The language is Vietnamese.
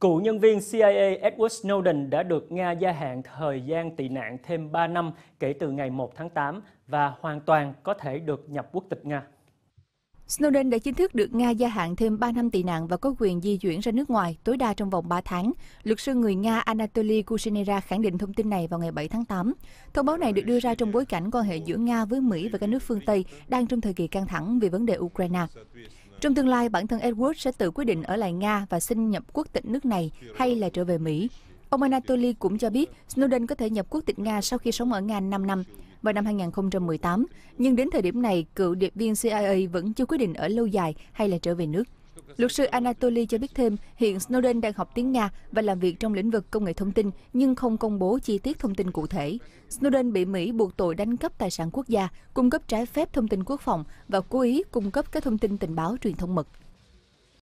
Cựu nhân viên CIA Edward Snowden đã được Nga gia hạn thời gian tị nạn thêm 3 năm kể từ ngày 1 tháng 8 và hoàn toàn có thể được nhập quốc tịch Nga. Snowden đã chính thức được Nga gia hạn thêm 3 năm tị nạn và có quyền di chuyển ra nước ngoài tối đa trong vòng 3 tháng. Luật sư người Nga Anatoly Kuznera khẳng định thông tin này vào ngày 7 tháng 8. Thông báo này được đưa ra trong bối cảnh quan hệ giữa Nga với Mỹ và các nước phương Tây đang trong thời kỳ căng thẳng vì vấn đề Ukraine. Trong tương lai, bản thân Edward sẽ tự quyết định ở lại Nga và xin nhập quốc tịch nước này hay là trở về Mỹ. Ông Anatoly cũng cho biết Snowden có thể nhập quốc tịch Nga sau khi sống ở Nga 5 năm vào năm 2018, nhưng đến thời điểm này, cựu điệp viên CIA vẫn chưa quyết định ở lâu dài hay là trở về nước. Luật sư Anatoly cho biết thêm, hiện Snowden đang học tiếng Nga và làm việc trong lĩnh vực công nghệ thông tin nhưng không công bố chi tiết thông tin cụ thể. Snowden bị Mỹ buộc tội đánh cắp tài sản quốc gia, cung cấp trái phép thông tin quốc phòng và cố ý cung cấp các thông tin tình báo truyền thông mật.